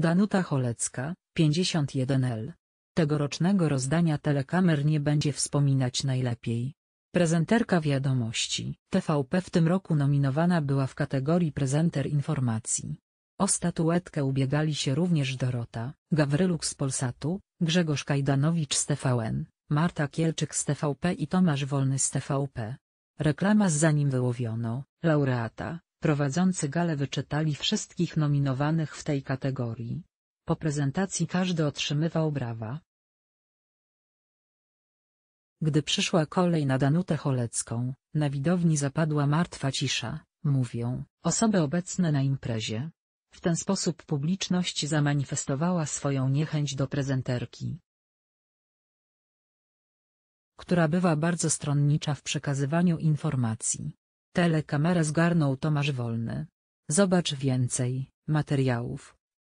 Danuta Cholecka, 51L. Tegorocznego rozdania telekamer nie będzie wspominać najlepiej. Prezenterka wiadomości TVP w tym roku nominowana była w kategorii prezenter informacji. O statuetkę ubiegali się również Dorota, Gawryluk z Polsatu, Grzegorz Kajdanowicz z TVN, Marta Kielczyk z TVP i Tomasz Wolny z TVP. Reklama z zanim wyłowiono, laureata, Prowadzący gale wyczytali wszystkich nominowanych w tej kategorii. Po prezentacji każdy otrzymywał brawa. Gdy przyszła kolej na Danutę Cholecką, na widowni zapadła martwa cisza, mówią, osoby obecne na imprezie. W ten sposób publiczność zamanifestowała swoją niechęć do prezenterki. Która bywa bardzo stronnicza w przekazywaniu informacji. Telekamera zgarnął Tomasz Wolny. Zobacz więcej materiałów.